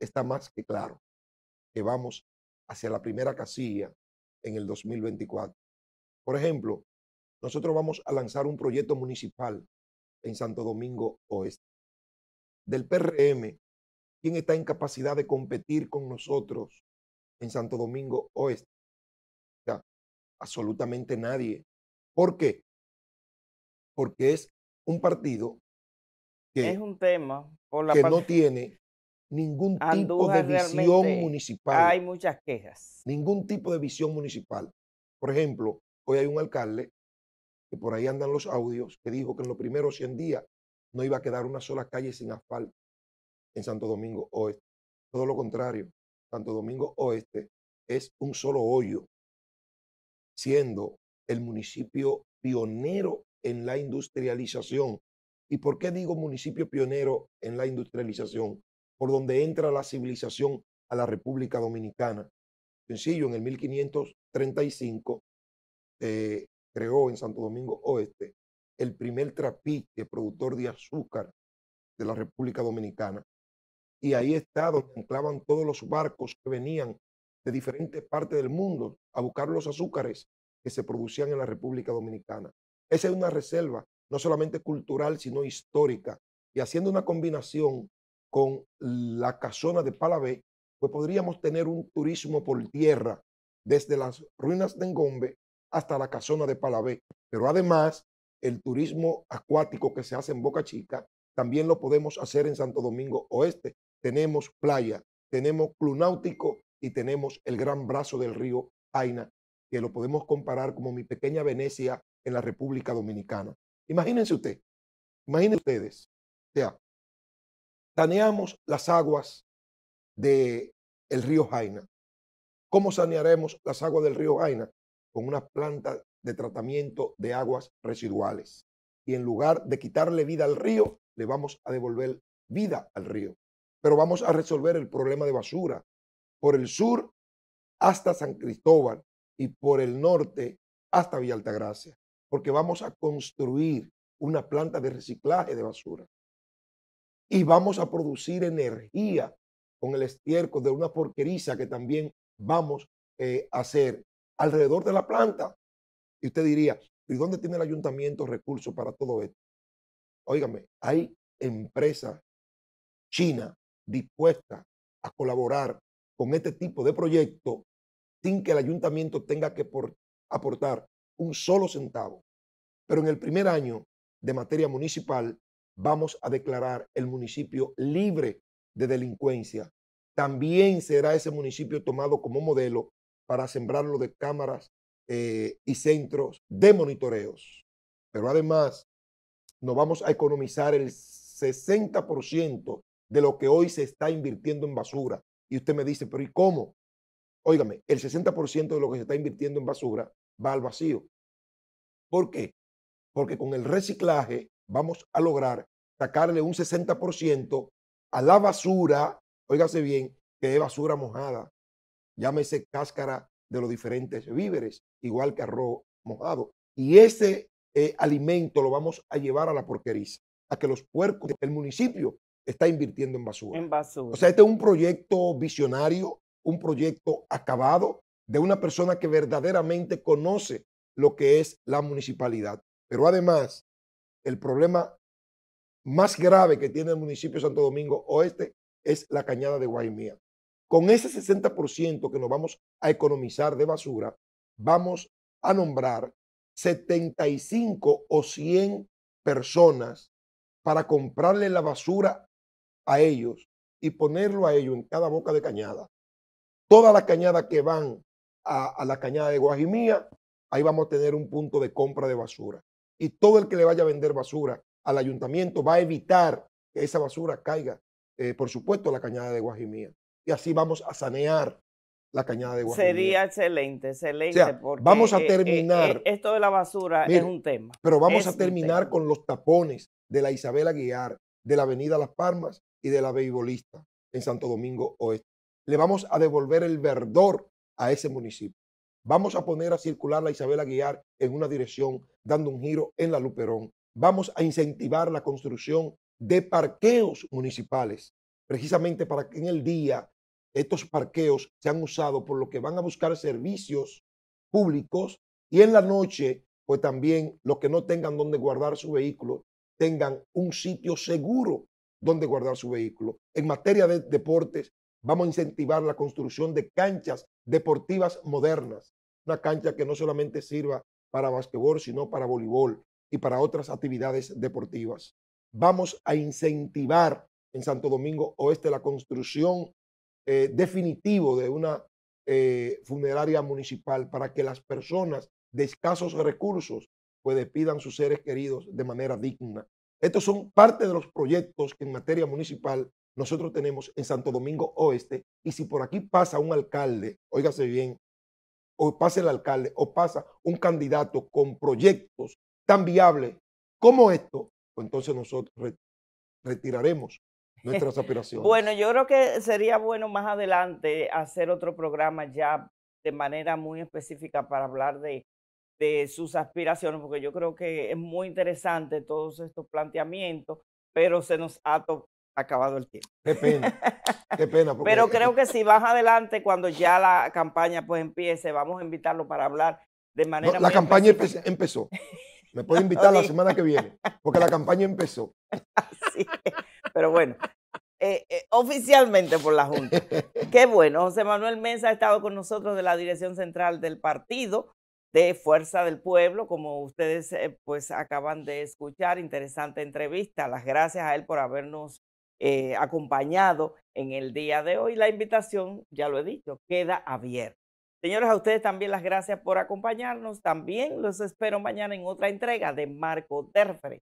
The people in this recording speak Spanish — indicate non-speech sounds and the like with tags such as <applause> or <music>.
está más que claro que vamos hacia la primera casilla en el 2024. Por ejemplo, nosotros vamos a lanzar un proyecto municipal en Santo Domingo Oeste. Del PRM, ¿quién está en capacidad de competir con nosotros en Santo Domingo Oeste? O sea, absolutamente nadie. ¿Por qué? Porque es un partido que, es un tema la que no tiene ningún tipo de visión municipal. Hay muchas quejas. Ningún tipo de visión municipal. Por ejemplo, hoy hay un alcalde, que por ahí andan los audios, que dijo que en los primeros 100 días no iba a quedar una sola calle sin asfalto en Santo Domingo Oeste. Todo lo contrario, Santo Domingo Oeste es un solo hoyo, siendo el municipio pionero en la industrialización. ¿Y por qué digo municipio pionero en la industrialización? por donde entra la civilización a la República Dominicana. Sencillo, en el 1535 se eh, creó en Santo Domingo Oeste el primer trapiche productor de azúcar de la República Dominicana. Y ahí está donde anclaban todos los barcos que venían de diferentes partes del mundo a buscar los azúcares que se producían en la República Dominicana. Esa es una reserva no solamente cultural, sino histórica. Y haciendo una combinación con la casona de Palabé, pues podríamos tener un turismo por tierra desde las ruinas de Engombe hasta la casona de Palabé. Pero además, el turismo acuático que se hace en Boca Chica, también lo podemos hacer en Santo Domingo Oeste. Tenemos playa, tenemos club náutico y tenemos el gran brazo del río Aina, que lo podemos comparar como mi pequeña Venecia en la República Dominicana. Imagínense usted, imagínense ustedes, o sea, Saneamos las aguas del río Jaina. ¿Cómo sanearemos las aguas del río Jaina? Con una planta de tratamiento de aguas residuales. Y en lugar de quitarle vida al río, le vamos a devolver vida al río. Pero vamos a resolver el problema de basura por el sur hasta San Cristóbal y por el norte hasta Villaltagracia, porque vamos a construir una planta de reciclaje de basura y vamos a producir energía con el estiércol de una porqueriza que también vamos eh, a hacer alrededor de la planta. Y usted diría, ¿y dónde tiene el ayuntamiento recursos para todo esto? Óigame, hay empresas chinas dispuestas a colaborar con este tipo de proyectos sin que el ayuntamiento tenga que aportar un solo centavo. Pero en el primer año de materia municipal, vamos a declarar el municipio libre de delincuencia. También será ese municipio tomado como modelo para sembrarlo de cámaras eh, y centros de monitoreos. Pero además, nos vamos a economizar el 60% de lo que hoy se está invirtiendo en basura. Y usted me dice, pero ¿y cómo? Óigame, el 60% de lo que se está invirtiendo en basura va al vacío. ¿Por qué? Porque con el reciclaje vamos a lograr sacarle un 60% a la basura, óigase bien, que es basura mojada, llámese cáscara de los diferentes víveres, igual que arroz mojado. Y ese eh, alimento lo vamos a llevar a la porqueriza, a que los puercos del municipio está invirtiendo en basura. En basura. O sea, este es un proyecto visionario, un proyecto acabado de una persona que verdaderamente conoce lo que es la municipalidad. Pero además, el problema más grave que tiene el municipio de Santo Domingo Oeste es la cañada de Guaymía. Con ese 60% que nos vamos a economizar de basura, vamos a nombrar 75 o 100 personas para comprarle la basura a ellos y ponerlo a ellos en cada boca de cañada. Todas las cañadas que van a, a la cañada de Guajimía, ahí vamos a tener un punto de compra de basura y todo el que le vaya a vender basura al ayuntamiento va a evitar que esa basura caiga, eh, por supuesto, a la cañada de Guajimía. Y así vamos a sanear la cañada de Guajimía. Sería excelente, excelente. vamos a eh, eh, terminar. esto de la basura es un tema. Pero vamos a terminar con los tapones de la Isabela Guiar, de la Avenida Las Palmas y de la Beibolista en Santo Domingo Oeste. Le vamos a devolver el verdor a ese municipio. Vamos a poner a circular la Isabel Aguiar en una dirección, dando un giro en la Luperón. Vamos a incentivar la construcción de parqueos municipales, precisamente para que en el día estos parqueos sean usados por los que van a buscar servicios públicos y en la noche, pues también los que no tengan donde guardar su vehículo, tengan un sitio seguro donde guardar su vehículo. En materia de deportes, Vamos a incentivar la construcción de canchas deportivas modernas, una cancha que no solamente sirva para basquetbol, sino para voleibol y para otras actividades deportivas. Vamos a incentivar en Santo Domingo Oeste la construcción eh, definitiva de una eh, funeraria municipal para que las personas de escasos recursos pues despidan sus seres queridos de manera digna. Estos son parte de los proyectos en materia municipal nosotros tenemos en Santo Domingo Oeste, y si por aquí pasa un alcalde, óigase bien, o pasa el alcalde, o pasa un candidato con proyectos tan viables como esto, pues entonces nosotros retiraremos nuestras <laughs> aspiraciones. Bueno, yo creo que sería bueno más adelante hacer otro programa ya de manera muy específica para hablar de, sus aspiraciones, porque yo creo que es muy interesante todos estos planteamientos, pero se nos ha tocado, acabado el tiempo. Qué pena, qué pena. Pero creo que si vas adelante, cuando ya la campaña pues empiece, vamos a invitarlo para hablar de manera... la campaña empezó. Me puede invitar la semana que viene, porque la campaña empezó. <laughs> Sí, pero bueno, eh, eh, oficialmente por la Junta. Qué bueno, José Manuel Mesa ha estado con nosotros de la Dirección Central del Partido de Fuerza del Pueblo, como ustedes eh, pues acaban de escuchar, interesante entrevista. Las gracias a él por habernos eh, acompañado en el día de hoy. La invitación, ya lo he dicho, queda abierta. Señores, a ustedes también las gracias por acompañarnos. También los espero mañana en otra entrega de Marco Derfre,